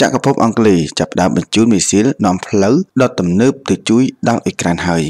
ចក្រភពអង់គ្លេសចាប់ផ្ដើមបញ្ជូនមីស៊ីលនាំផ្លូវដ៏ទំនើបទៅជួយដល់អ៊ុយក្រែនហើយ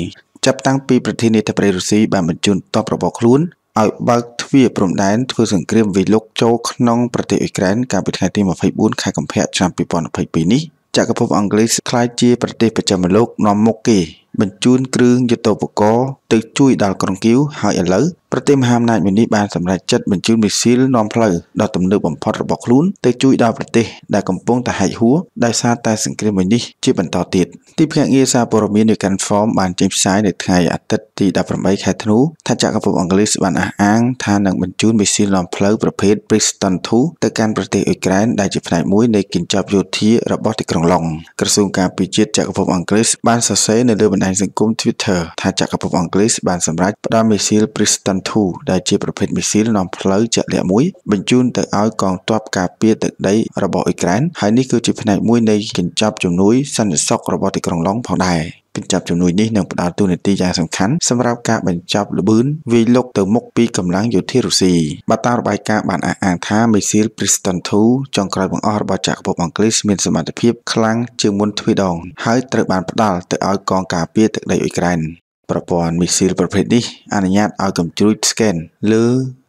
ចាប់តាំងពីប្រធានាធិបតីរុស្ស៊ីបានបញ្ជូនទ័ពរបស់ខ្លួនឲ្យបើកទ្វារព្រំដែនធ្វើសង្គ្រាមវិលុកចូលក្នុងប្រទេសអ៊ុយក្រែនកាលពីថ្ងៃទី24ខែកុម្ភៈឆ្នាំ2022នេះចក្រភពអង់គ្លេសខ្លាយជាប្រទេសប្រចាំលោកនាំមុខគេបញ្ជូនគ្រឿងយុទ្ធោបករណ៍ទៅជួយដល់ក្រុងគៀវហើយឥឡូវប្រទេសមហាអំណាចមួយនេះបានសម្រេចចិត្តបញ្ជូនមីស៊ីលនាំផ្លូវដ៏ទំនើបបំផុតរបស់ខ្លួនទៅជួយដល់ប្រទេសដែលកំពុងតែហែកហួរដោយសារតែសង្គ្រាមមួយនេះជាបន្តទៀតទីភ្នាក់ងារសារព័ត៌មាននៃកាន់ហ្វមបានចេញផ្សាយនៅថ្ងៃអាទិត្យទី18ខែធ្នូថាចក្រភពអង់គ្លេសបានអះអាងថានឹងបញ្ជូនមីស៊ីលនាំផ្លូវប្រភេទ Princeton 2ទៅកាន់ប្រទេសអ៊ុយក្រែនដែលជាផ្នែកមួយនៃគញ្ចប់យោធារបស់ទីក្រុងឡុងក្រសួងការពារជាតិចក្រភពអង់គ្លេសបានសរសេរនៅលើបណ្ដាញសង្គម Twitter ថាចក្រភពអង់គ្លេសលីសបានសម្រេចផ្តល់មីស៊ីល Priston 2ដែលជាប្រភេទមីស៊ីលនាំផ្លូវជាក់លាក់មួយបញ្ជូនទៅឲ្យកងទ័ពការពារទឹកដីរបស់អ៊ុយក្រែនហើយនេះគឺជាផ្នែកមួយនៃកញ្ចប់ជំនួយសន្តិសុខរបស់ទីក្រុងឡុងផងដែរកញ្ចប់ជំនួយនេះនឹងផ្តល់ទូនាទីយ៉ាងសំខាន់សម្រាប់ការបញ្ចប់ល្បឿនវាយលុកទៅមុខពីកម្លាំងយោធារុស្ស៊ីបើតាមរបាយការណ៍បានអះអាងថាមីស៊ីល Priston 2ចុងក្រោយបង្អស់របស់ចក្រភពអង់គ្លេសមានសមត្ថភាពខ្លាំងជាងមុនទ្វេដងហើយត្រូវបានផ្តល់ទៅឲ្យកងការពារទឹកដីអ៊ុយក្រែនប្រព័ន្ធមីស៊ីលប្រភេទនេះអនុញ្ញាតឲ្យកំជ្រួចស្កេនលើ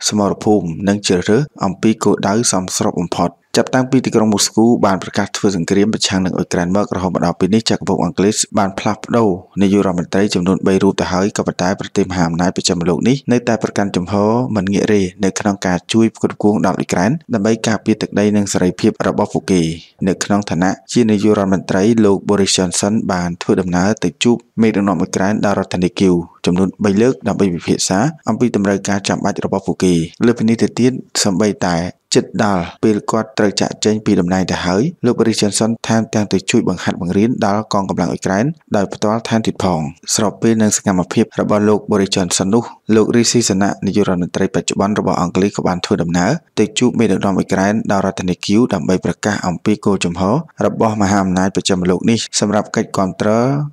សមរភូមិនិងជ្រើសរើសអំពីគោលដៅសមស្របបំផុតចាប់តាំងពីទីក្រុងមូស្គូបានប្រកាសធ្វើសង្គ្រាមប្រឆាំងនឹងអ៊ុយក្រែនមករហូតមកដល់ពេលនេះចក្រភពអង់គ្លេសបានផ្លាស់ប្ដូរនាយករដ្ឋមន្ត្រីចំនួន3រូបទៅហើយក៏ប៉ុន្តែប្រទេសមហាអំណាចប្រចាំលោកនេះនៅតែប្រកាន់ជំហរមិនងាករេនៅក្នុងការជួយផ្គត់ផ្គង់ដល់អ៊ុយក្រែនដើម្បីការពារទឹកដីនិងសេរីភាពរបស់ពួកគេនៅក្នុងឋានៈជានាយករដ្ឋមន្ត្រីលោក Boris Johnson បានធ្វើដំណើរទៅជួបមេដឹកនាំអ៊ុយក្រែនដល់រដ្ឋធានីគីវចំនួន3លើកដើម្បីពិភាក្សាអំពីតម្រូវការចាំបាច់របស់ពួកគេលើពីនេះទៅទៀតសម្បីតែជិតដល់ពេលគាត់ត្រូវចាក់ចេញពីតំណែងទៅហើយលោក Richardson ថែមទាំងទៅជួយបង្ហាត់បង្រៀនដល់កងកម្លាំងអ៊ុយក្រែនដោយផ្ទាល់ថែមទៀតផង ស្របពេលនឹងសកម្មភាពរបស់លោក Boris Johnson នោះលោក Rishi Sunak នាយករដ្ឋមន្ត្រីបច្ចុប្បន្នរបស់អង់គ្លេសក៏បានធ្វើដំណើរទៅជួបមេដឹកនាំអ៊ុយក្រែនដល់រដ្ឋធានីគីវដើម្បីប្រកាសអំពីគោលជំហររបស់មហាអំណាចប្រចាំលោកនេះសម្រាប់កិច្ចគាំទ្រ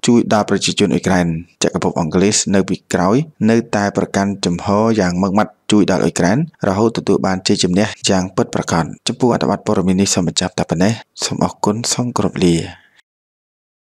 ជួយដល់ប្រជាជនអ៊ុយក្រែនចក្រភពអង់គ្លេសនៅពីក្រោយនៅតែប្រកាន់ជំហរយ៉ាងម៉ឺងម៉ាត់ជួយដល់អ៊ុយក្រែនរហូតទទួលបានជ័យជំនះយ៉ាងពិតប្រាកដចំពោះអត្ថបទព័ត៌មាននេះសូមបញ្ចប់តែប៉ុណ្ណេះសូមអរគុណសូមគោរពលា